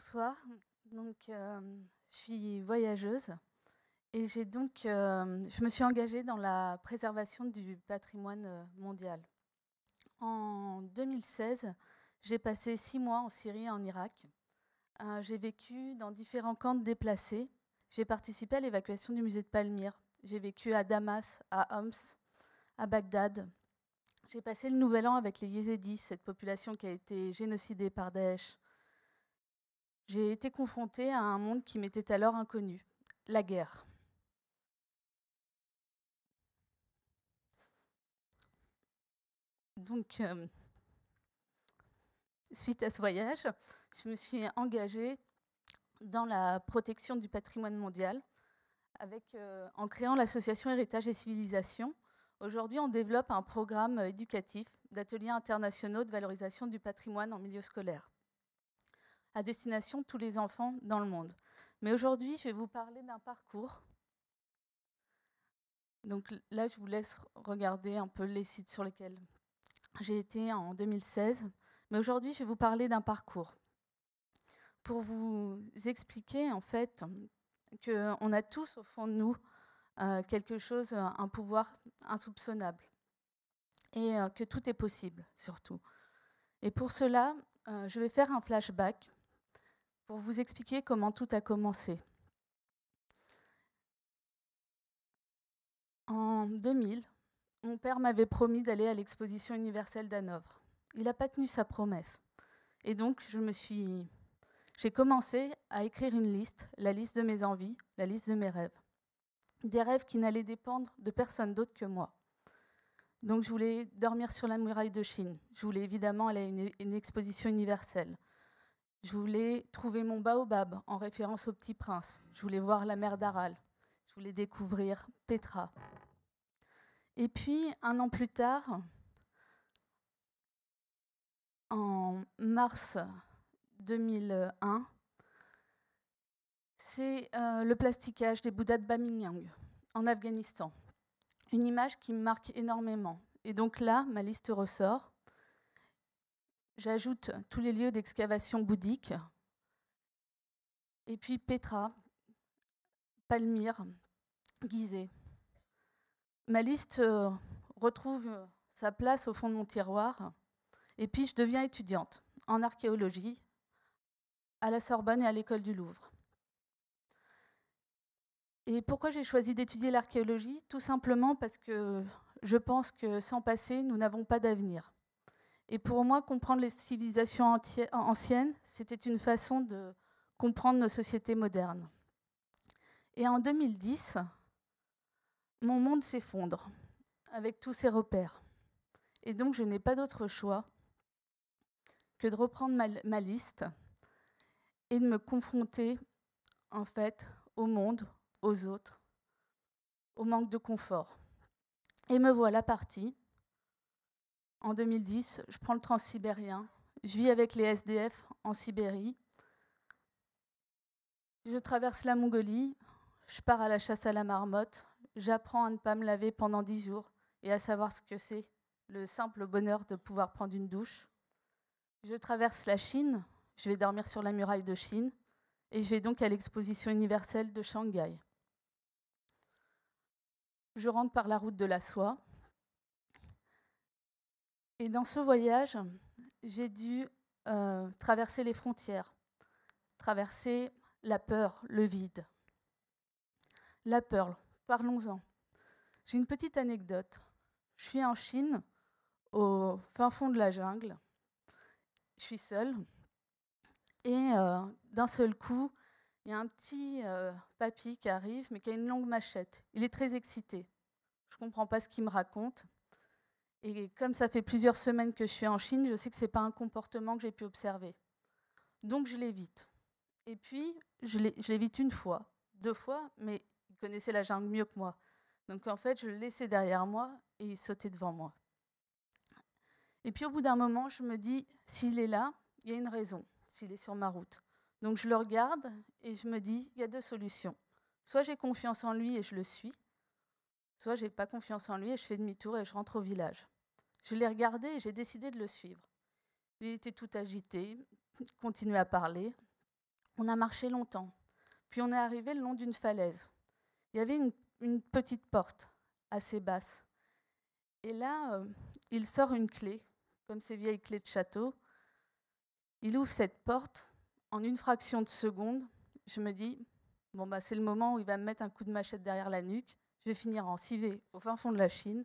Bonsoir, donc euh, je suis voyageuse et j'ai donc, euh, je me suis engagée dans la préservation du patrimoine euh, mondial. En 2016, j'ai passé six mois en Syrie et en Irak. j'ai vécu dans différents camps déplacés. J'ai participé à l'évacuation du musée de Palmyre. J'ai vécu à Damas, à Homs, à Bagdad. J'ai passé le Nouvel An avec les Yézidis, cette population qui a été génocidée par Daesh j'ai été confrontée à un monde qui m'était alors inconnu, la guerre. Donc, euh, suite à ce voyage, je me suis engagée dans la protection du patrimoine mondial euh, en créant l'association Héritage et Civilisation. Aujourd'hui, on développe un programme éducatif d'ateliers internationaux de valorisation du patrimoine en milieu scolaire à destination de tous les enfants dans le monde. Mais aujourd'hui, je vais vous parler d'un parcours. Donc là, je vous laisse regarder un peu les sites sur lesquels j'ai été en 2016. Mais aujourd'hui, je vais vous parler d'un parcours. Pour vous expliquer, en fait, qu'on a tous au fond de nous euh, quelque chose, euh, un pouvoir insoupçonnable. Et euh, que tout est possible, surtout. Et pour cela, je vais faire un flashback pour vous expliquer comment tout a commencé. En 2000, mon père m'avait promis d'aller à l'exposition universelle d'Hanovre. Il n'a pas tenu sa promesse. Et donc, je me suis. J'ai commencé à écrire une liste, la liste de mes envies, la liste de mes rêves. Des rêves qui n'allaient dépendre de personne d'autre que moi. Donc, je voulais dormir sur la muraille de Chine. Je voulais évidemment aller à une exposition universelle. Je voulais trouver mon baobab en référence au petit prince. Je voulais voir la mer d'Aral. Je voulais découvrir Petra. Et puis, un an plus tard, en mars 2001, c'est euh, le plastiquage des Bouddhas de Bamiyan en Afghanistan. Une image qui me marque énormément. Et donc là, ma liste ressort. J'ajoute tous les lieux d'excavation bouddhique. Et puis Petra, Palmyre, Gizeh. Ma liste euh, retrouve sa place au fond de mon tiroir. Et puis je deviens étudiante en archéologie à la Sorbonne et à l'école du Louvre. Et pourquoi j'ai choisi d'étudier l'archéologie Tout simplement parce que je pense que sans passer, nous n'avons pas d'avenir. Et pour moi, comprendre les civilisations anciennes, c'était une façon de comprendre nos sociétés modernes. Et en 2010, mon monde s'effondre avec tous ses repères. Et donc, je n'ai pas d'autre choix que de reprendre ma, liste et de me confronter, en fait, au monde, aux autres, au manque de confort. Et me voilà partie en 2010, je prends le transsibérien. Je vis avec les SDF en Sibérie. Je traverse la Mongolie. Je pars à la chasse à la marmotte. J'apprends à ne pas me laver pendant dix jours et à savoir ce que c'est le simple bonheur de pouvoir prendre une douche. Je traverse la Chine. Je vais dormir sur la muraille de Chine et je vais donc à l'exposition universelle de Shanghai. Je rentre par la route de la soie. Et dans ce voyage, j'ai dû euh, traverser les frontières, traverser la peur, le vide. La peur, parlons-en. J'ai une petite anecdote. Je suis en Chine, au fin fond de la jungle. Je suis seule. Et euh, d'un seul coup, il y a un petit euh, papy qui arrive, mais qui a une longue machette. Il est très excité. Je ne comprends pas ce qu'il me raconte. Et comme ça fait plusieurs semaines que je suis en Chine, je sais que ce n'est pas un comportement que j'ai pu observer. Donc je l'évite. Et puis, je l'évite une fois, deux fois, mais il connaissait la jungle mieux que moi. Donc en fait, je le laissais derrière moi et il sautait devant moi. Et puis au bout d'un moment, je me dis, s'il est là, il y a une raison, s'il est sur ma route. Donc je le regarde et je me dis, il y a deux solutions. Soit j'ai confiance en lui et je le suis, Soit j'ai pas confiance en lui et je fais demi-tour et je rentre au village. Je l'ai regardé et j'ai décidé de le suivre. Il était tout agité, continuait à parler. On a marché longtemps. Puis on est arrivé le long d'une falaise. Il y avait une, petite porte, assez basse. Et là, euh, il sort une clé, comme ces vieilles clés de château. Il ouvre cette porte. En une fraction de seconde, je me dis, bon, bah, c'est le moment où il va me mettre un coup de machette derrière la nuque. Je vais finir en civet au fin fond de la Chine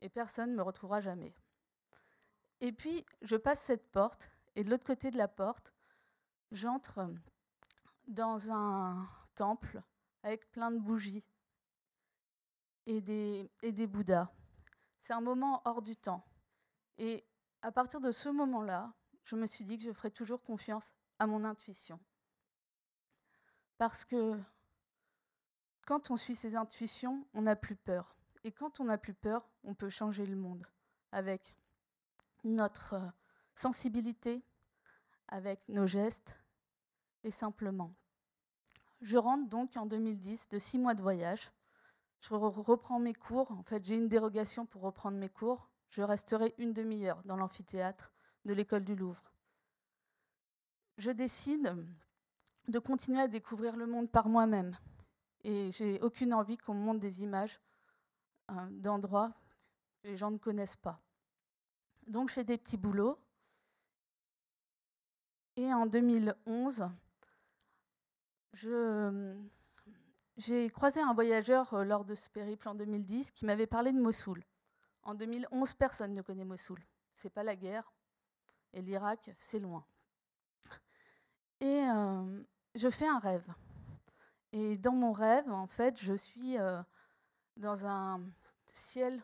et personne ne me retrouvera jamais. Et puis, je passe cette porte et de l'autre côté de la porte, j'entre dans un temple avec plein de bougies et des, et des Bouddhas. C'est un moment hors du temps. Et à partir de ce moment-là, je me suis dit que je ferais toujours confiance à mon intuition. Parce que quand on suit ses intuitions, on n'a plus peur. Et quand on n'a plus peur, on peut changer le monde avec notre euh, sensibilité, avec nos gestes et simplement. Je rentre donc en 2010 de six mois de voyage. Je reprends mes cours. En fait, j'ai une dérogation pour reprendre mes cours. Je resterai une demi-heure dans l'amphithéâtre de l'école du Louvre. Je décide de continuer à découvrir le monde par moi-même, et j'ai aucune envie qu'on me montre des images hein, d'endroits que les gens ne connaissent pas. Donc j'ai des petits boulots. Et en 2011, j'ai croisé un voyageur euh, lors de ce périple en 2010 qui m'avait parlé de Mossoul. En 2011, personne ne connaît Mossoul. C'est pas la guerre. Et l'Irak, c'est loin. Et euh, je fais un rêve. Et dans mon rêve, en fait, je suis euh, dans un ciel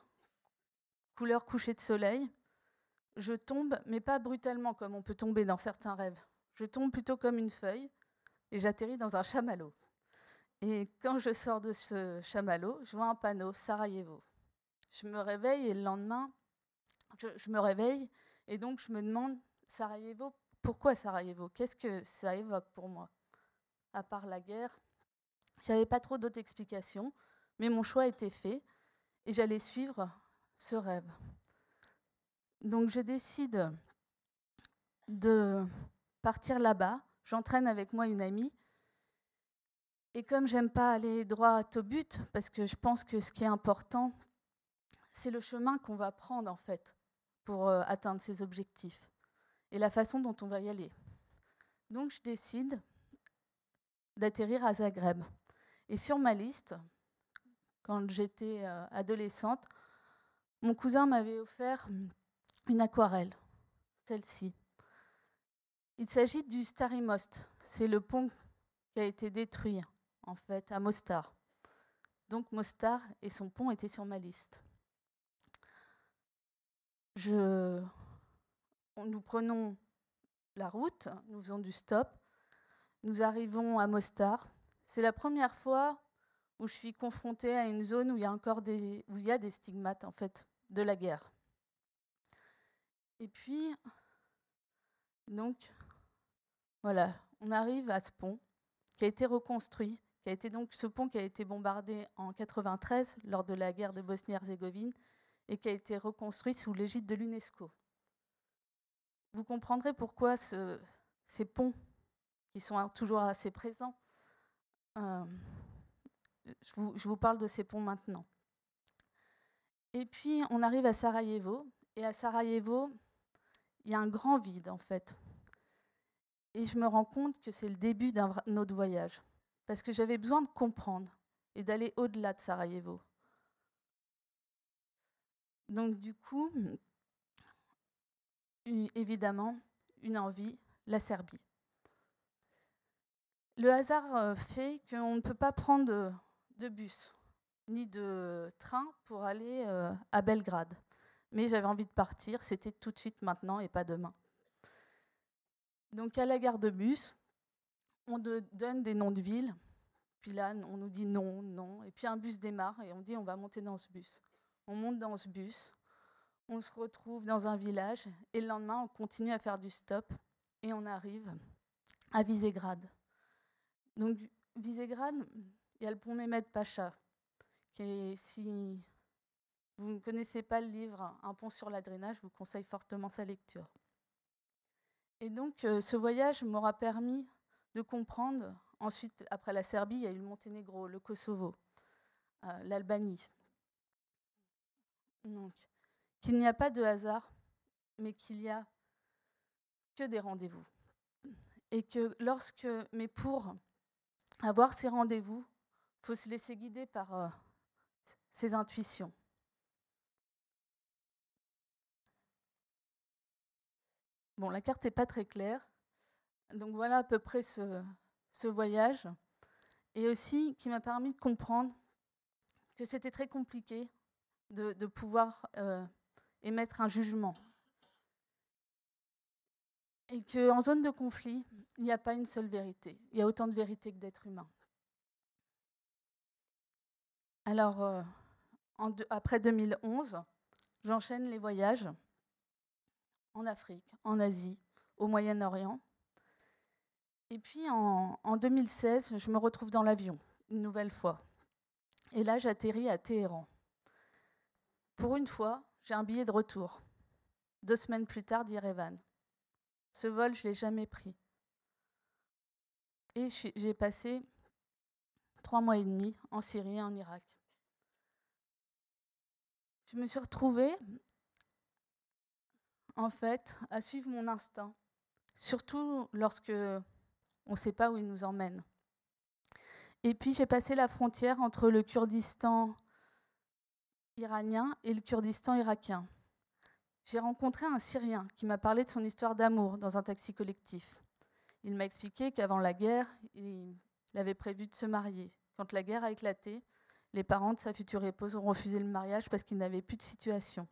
couleur couchée de soleil. Je tombe, mais pas brutalement comme on peut tomber dans certains rêves. Je tombe plutôt comme une feuille et j'atterris dans un chamallow. Et quand je sors de ce chamallow, je vois un panneau Sarajevo. Je me réveille et le lendemain, je, je me réveille et donc je me demande Sarajevo, pourquoi Sarajevo Qu'est-ce que ça évoque pour moi À part la guerre, j'avais pas trop d'autres explications, mais mon choix était fait et j'allais suivre ce rêve. Donc je décide de partir là-bas. J'entraîne avec moi une amie. Et comme j'aime pas aller droit au but, parce que je pense que ce qui est important, c'est le chemin qu'on va prendre en fait pour euh, atteindre ses objectifs et la façon dont on va y aller. Donc je décide d'atterrir à Zagreb. Et sur ma liste, quand j'étais euh, adolescente, mon cousin m'avait offert une aquarelle, celle-ci. Il s'agit du Starry Most. C'est le pont qui a été détruit, en fait, à Mostar. Donc Mostar et son pont étaient sur ma liste. Nous prenons la route, nous faisons du stop, nous arrivons à Mostar, c'est la première fois où je suis confrontée à une zone où il y a encore des, où il y a des stigmates en fait de la guerre. Et puis, donc, voilà, on arrive à ce pont qui a été reconstruit, qui a été donc ce pont qui a été bombardé en 1993, lors de la guerre de Bosnie-Herzégovine et qui a été reconstruit sous l'égide de l'UNESCO. Vous comprendrez pourquoi ces ponts, qui sont toujours assez présents, euh, je, vous, je vous parle de ces ponts maintenant. Et puis, on arrive à Sarajevo. Et à Sarajevo, il y a un grand vide, en fait. Et je me rends compte que c'est le début d'un autre voyage. Parce que j'avais besoin de comprendre et d'aller au-delà de Sarajevo. Donc, du coup, évidemment, une envie, la Serbie le hasard euh, fait qu'on ne peut pas prendre de, bus ni de train pour aller euh, à Belgrade. Mais j'avais envie de partir, c'était tout de suite maintenant et pas demain. Donc à la gare de bus, on donne des noms de villes, puis là on nous dit non, non, et puis un bus démarre et on dit on va monter dans ce bus. On monte dans ce bus, on se retrouve dans un village et le lendemain on continue à faire du stop et on arrive à Visegrad. Donc, Visegrad, il y a le pont Mehmet Pacha, qui si vous ne connaissez pas le livre Un pont sur l'adrénage, je vous conseille fortement sa lecture. Et donc, euh, ce voyage m'aura permis de comprendre, ensuite, après la Serbie, il y a eu le Monténégro, le Kosovo, euh, l'Albanie. Donc, qu'il n'y a pas de hasard, mais qu'il y a que des rendez-vous. Et que lorsque mes pour avoir ces rendez-vous, il faut se laisser guider par ses euh, intuitions. Bon, la carte n'est pas très claire. Donc voilà à peu près ce, voyage. Et aussi qui m'a permis de comprendre que c'était très compliqué de, pouvoir euh, émettre un jugement et qu'en zone de conflit, il n'y a pas une seule vérité. Il y a autant de vérités que d'êtres humains. Alors, euh, après 2011, j'enchaîne les voyages en Afrique, en Asie, au Moyen-Orient. Et puis en, 2016, je me retrouve dans l'avion, une nouvelle fois. Et là, j'atterris à Téhéran. Pour une fois, j'ai un billet de retour. Deux semaines plus tard, d'Irevan. Ce vol, je ne l'ai jamais pris. Et j'ai passé trois mois et demi en Syrie et en Irak. Je me suis retrouvée, en fait, à suivre mon instinct, surtout lorsque on ne sait pas où il nous emmène. Et puis j'ai passé la frontière entre le Kurdistan iranien et le Kurdistan irakien. J'ai rencontré un Syrien qui m'a parlé de son histoire d'amour dans un taxi collectif. Il m'a expliqué qu'avant la guerre, il avait prévu de se marier. Quand la guerre a éclaté, les parents de sa future épouse ont refusé le mariage parce qu'il n'avait plus de situation.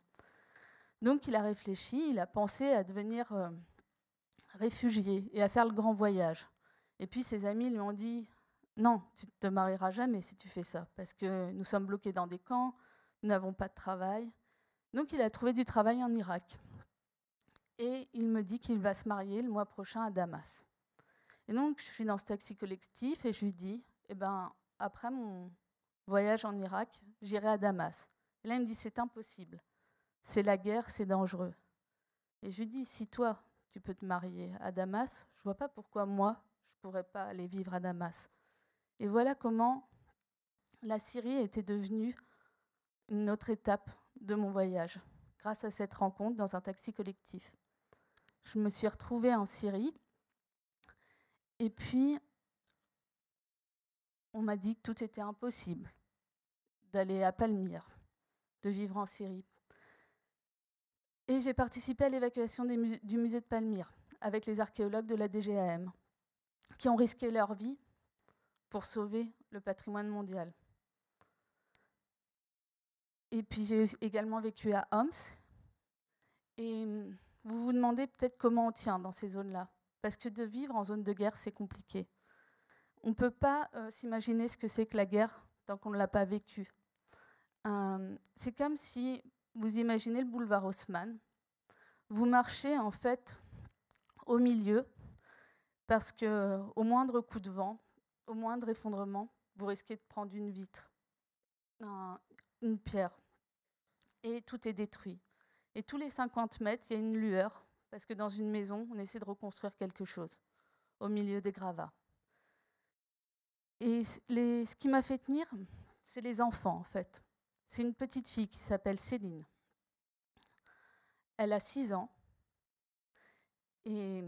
Donc il a réfléchi, il a pensé à devenir euh, réfugié et à faire le grand voyage. Et puis ses amis lui ont dit Non, tu ne te marieras jamais si tu fais ça, parce que nous sommes bloqués dans des camps, nous n'avons pas de travail, donc il a trouvé du travail en Irak. Et il me dit qu'il va se marier le mois prochain à Damas. Et donc je suis dans ce taxi collectif et je lui dis, eh ben, après mon voyage en Irak, j'irai à Damas. Et là il me dit, c'est impossible. C'est la guerre, c'est dangereux. Et je lui dis, si toi, tu peux te marier à Damas, je vois pas pourquoi moi, je pourrais pas aller vivre à Damas. Et voilà comment la Syrie était devenue une autre étape de mon voyage, grâce à cette rencontre dans un taxi collectif. Je me suis retrouvée en Syrie, et puis on m'a dit que tout était impossible, d'aller à Palmyre, de vivre en Syrie. Et j'ai participé à l'évacuation du musée de Palmyre avec les archéologues de la DGAM, qui ont risqué leur vie pour sauver le patrimoine mondial. Et puis j'ai également vécu à Homs. Et hum, vous vous demandez peut-être comment on tient dans ces zones-là. Parce que de vivre en zone de guerre, c'est compliqué. On ne peut pas euh, s'imaginer ce que c'est que la guerre tant qu'on ne l'a pas vécu. Hum, c'est comme si vous imaginez le boulevard Haussmann. Vous marchez en fait au milieu parce que au moindre coup de vent, au moindre effondrement, vous risquez de prendre une vitre une pierre. Et tout est détruit. Et tous les 50 mètres, il y a une lueur, parce que dans une maison, on essaie de reconstruire quelque chose au milieu des gravats. Et ce qui m'a fait tenir, c'est les enfants, en fait. C'est une petite fille qui s'appelle Céline. Elle a 6 ans. Et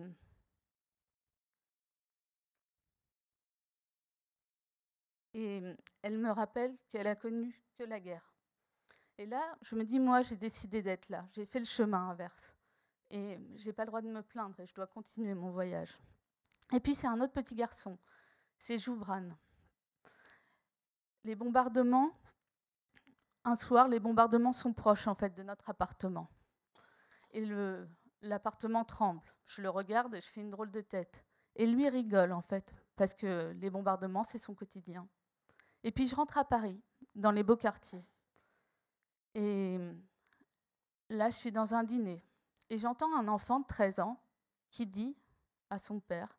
Et mm, elle me rappelle qu'elle a connu que la guerre. Et là, je me dis, moi, j'ai décidé d'être là. J'ai fait le chemin inverse. Et mm, je n'ai pas le droit de me plaindre et je dois continuer mon voyage. Et puis, c'est un autre petit garçon. C'est Joubran. Les bombardements, un soir, les bombardements sont proches, en fait, de notre appartement. Et l'appartement tremble. Je le regarde et je fais une drôle de tête. Et lui rigole, en fait, parce que les bombardements, c'est son quotidien. Et puis je rentre à Paris, dans les beaux quartiers. Et là, je suis dans un dîner. Et j'entends un enfant de 13 ans qui dit à son père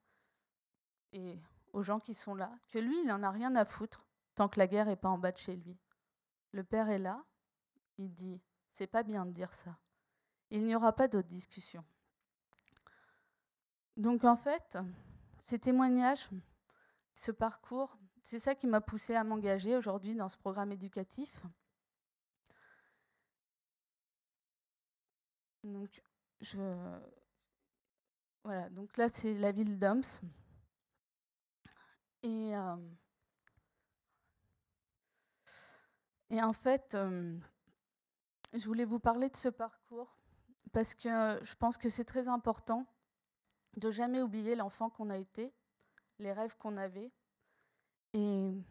et aux gens qui sont là que lui, il n'en a rien à foutre tant que la guerre n'est pas en bas de chez lui. Le père est là, il dit C'est pas bien de dire ça. Il n'y aura pas d'autre discussion. Donc en fait, ces témoignages, ce parcours, c'est ça qui m'a poussée à m'engager aujourd'hui dans ce programme éducatif. Donc, voilà, donc là, c'est la ville d'Oms. Euh, et, en fait, euh, je voulais vous parler de ce parcours parce que je pense que c'est très important de jamais oublier l'enfant qu'on a été, les rêves qu'on avait et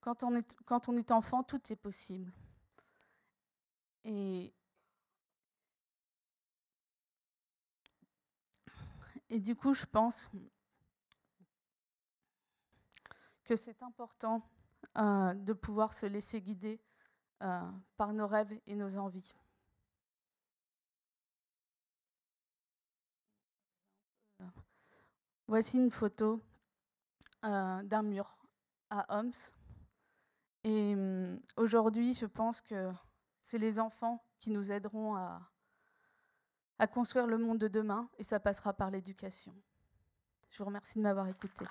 quand on est, quand on est enfant, tout est possible. Et, du coup, je pense que c'est important euh, de pouvoir se laisser guider euh, par nos rêves et nos envies. Voici une photo euh, d'un mur à Homs. Et hum, aujourd'hui, je pense que c'est les enfants qui nous aideront à, à construire le monde de demain et ça passera par l'éducation. Je vous remercie de m'avoir écouté.